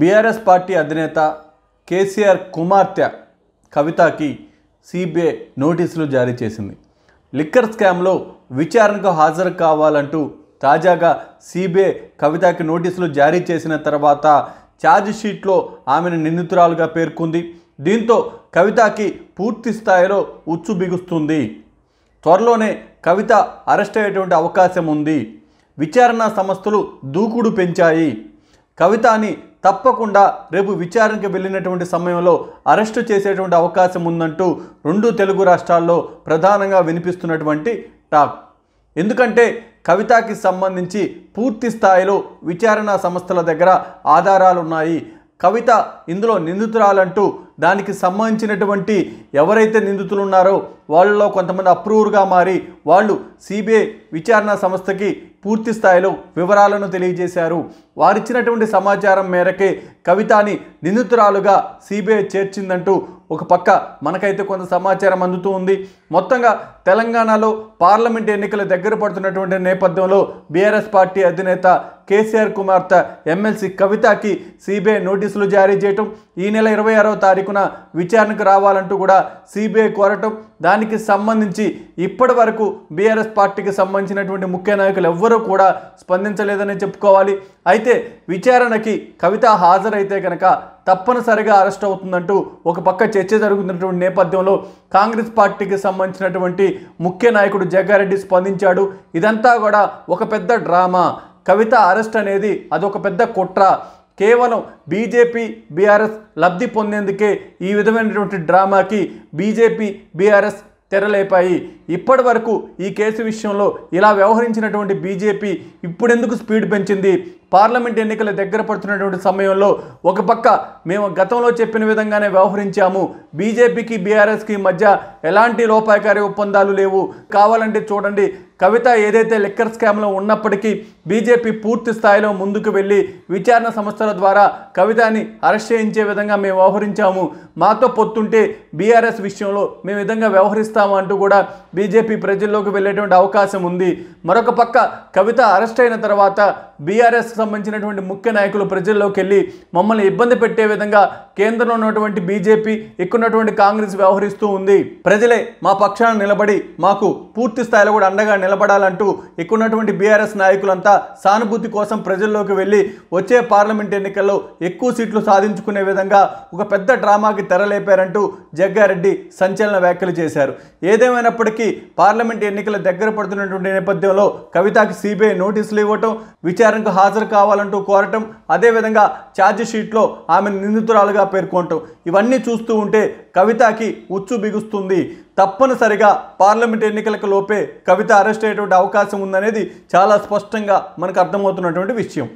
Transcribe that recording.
BRS party అధినేత కేసీఆర్ కుమార్తె కవితకి CBI నోటీసులు జారీ చేసింది లిక్కర్ స్కామ్లో విచారణకు హాజరు కావాలంటూ తాజాగా సిబిఐ కవితకి నోటీసులు జారీ చేసిన తర్వాత షీట్లో ఆమెను నిందితురాలుగా పేర్కొంది దీంతో కవితకి పూర్తి స్థాయిలో ఉచ్చు బిగుస్తుంది త్వరలోనే కవిత అరెస్ట్ అయ్యేటువంటి అవకాశం ఉంది విచారణ సంస్థలు దూకుడు పెంచాయి కవిత అని తప్పకుండా రేపు విచారణకు వెళ్ళినటువంటి సమయంలో అరెస్టు చేసేటువంటి అవకాశం ఉందంటూ రెండు తెలుగు రాష్ట్రాల్లో ప్రధానంగా వినిపిస్తున్నటువంటి టాక్ ఎందుకంటే కవితకి సంబంధించి పూర్తి స్థాయిలో విచారణ సంస్థల దగ్గర ఆధారాలు ఉన్నాయి కవిత ఇందులో నిందితురాలంటూ దానికి సంబంధించినటువంటి ఎవరైతే నిందితులు ఉన్నారో వాళ్ళలో కొంతమంది అప్రూవర్గా మారి వాళ్ళు సిబిఐ విచారణ సంస్థకి పూర్తి స్థాయిలో వివరాలను తెలియజేశారు వారిచ్చినటువంటి సమాచారం మేరకే కవితని నిందితురాలుగా సిబిఐ చేర్చిందంటూ ఒక పక్క మనకైతే కొంత సమాచారం అందుతూ ఉంది మొత్తంగా తెలంగాణలో పార్లమెంట్ ఎన్నికలు దగ్గర పడుతున్నటువంటి నేపథ్యంలో బీఆర్ఎస్ పార్టీ అధినేత కేసీఆర్ కుమార్తె ఎమ్మెల్సీ కవితకి సిబిఐ నోటీసులు జారీ చేయటం ఈ నెల ఇరవై ఆరో తారీఖున విచారణకు రావాలంటూ కూడా సిబిఐ కోరటం దానికి సంబంధించి ఇప్పటి వరకు బీఆర్ఎస్ పార్టీకి సంబంధించినటువంటి ముఖ్య నాయకులు ఎవ్వరూ కూడా స్పందించలేదని చెప్పుకోవాలి అయితే విచారణకి కవిత హాజరైతే కనుక తప్పనిసరిగా అరెస్ట్ అవుతుందంటూ ఒక పక్క చర్చ జరుగుతున్నటువంటి నేపథ్యంలో కాంగ్రెస్ పార్టీకి సంబంధించినటువంటి ముఖ్య నాయకుడు జగ్గారెడ్డి స్పందించాడు ఇదంతా కూడా ఒక పెద్ద డ్రామా కవిత అరెస్ట్ అనేది అదొక పెద్ద కుట్ర కేవలం బీజేపీ బీఆర్ఎస్ లబ్ధి పొందేందుకే ఈ విధమైనటువంటి డ్రామాకి బీజేపీ బీఆర్ఎస్ తెరలేపాయి ఇప్పటి వరకు ఈ కేసు విషయంలో ఇలా వ్యవహరించినటువంటి బీజేపీ ఇప్పుడెందుకు స్పీడ్ పెంచింది పార్లమెంట్ ఎన్నికలు దగ్గర పడుతున్నటువంటి సమయంలో ఒక పక్క మేము గతంలో చెప్పిన విధంగానే వ్యవహరించాము బీజేపీకి బీఆర్ఎస్కి మధ్య ఎలాంటి లోపాయకారి ఒప్పందాలు లేవు కావాలంటే చూడండి కవిత ఏదైతే లిక్కర్ స్కామ్లో ఉన్నప్పటికీ బీజేపీ పూర్తి స్థాయిలో ముందుకు వెళ్ళి విచారణ సంస్థల ద్వారా కవితని అరెస్ట్ చేయించే విధంగా మేము వ్యవహరించాము మాతో పొత్తుంటే బీఆర్ఎస్ విషయంలో మేము విధంగా వ్యవహరిస్తాము అంటూ కూడా బీజేపీ ప్రజల్లోకి వెళ్ళేటువంటి అవకాశం ఉంది మరొక పక్క కవిత అరెస్ట్ అయిన తర్వాత బీఆర్ఎస్కి సంబంధించినటువంటి ముఖ్య నాయకులు ప్రజల్లోకి వెళ్ళి మమ్మల్ని ఇబ్బంది పెట్టే విధంగా కేంద్రంలో ఉన్నటువంటి బీజేపీ ఎక్కున్నటువంటి కాంగ్రెస్ వ్యవహరిస్తూ ఉంది ప్రజలే మా పక్షాన నిలబడి మాకు పూర్తి స్థాయిలో కూడా అండగా నిలబడాలంటూ ఎక్కున్నటువంటి బీఆర్ఎస్ నాయకులంతా సానుభూతి కోసం ప్రజల్లోకి వెళ్ళి వచ్చే పార్లమెంట్ ఎన్నికల్లో ఎక్కువ సీట్లు సాధించుకునే విధంగా ఒక పెద్ద డ్రామాకి తెరలేపారంటూ జగ్గారెడ్డి సంచలన వ్యాఖ్యలు చేశారు ఏదేమైనప్పటికీ పార్లమెంట్ ఎన్నికల దగ్గర పడుతున్నటువంటి నేపథ్యంలో కవితకి సిబిఐ నోటీసులు ఇవ్వటం విచారణకు హాజరు కావాలంటూ కోరటం అదేవిధంగా ఛార్జ్ షీట్లో ఆమె నిందితురాలుగా పేర్కొనటం ఇవన్నీ చూస్తూ ఉంటే కవితకి ఉచ్చు బిగుస్తుంది తప్పనిసరిగా పార్లమెంట్ ఎన్నికలకు లోపే కవిత అరెస్ట్ అయ్యేటువంటి అవకాశం ఉందనేది చాలా స్పష్టంగా మనకు అర్థమవుతున్నటువంటి విషయం